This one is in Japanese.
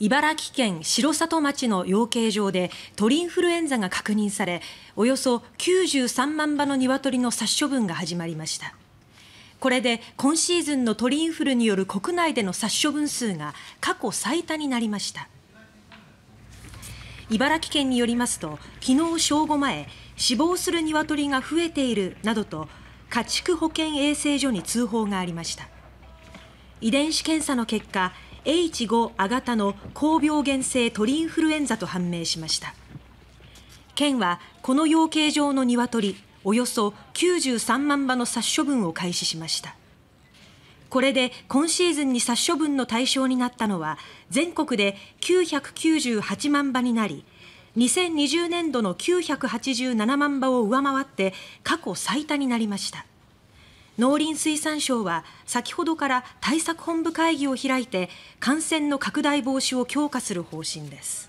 茨城県城里町の養鶏場で鳥インフルエンザが確認されおよそ93万羽の鶏の殺処分が始まりましたこれで今シーズンの鳥インフルによる国内での殺処分数が過去最多になりました茨城県によりますと昨日正午前死亡する鶏が増えているなどと家畜保健衛生所に通報がありました遺伝子検査の結果 H5 亜型の高病原性鳥インフルエンザと判明しました県はこの養鶏場のニワトリおよそ93万羽の殺処分を開始しましたこれで今シーズンに殺処分の対象になったのは全国で998万羽になり2020年度の987万羽を上回って過去最多になりました。農林水産省は先ほどから対策本部会議を開いて感染の拡大防止を強化する方針です。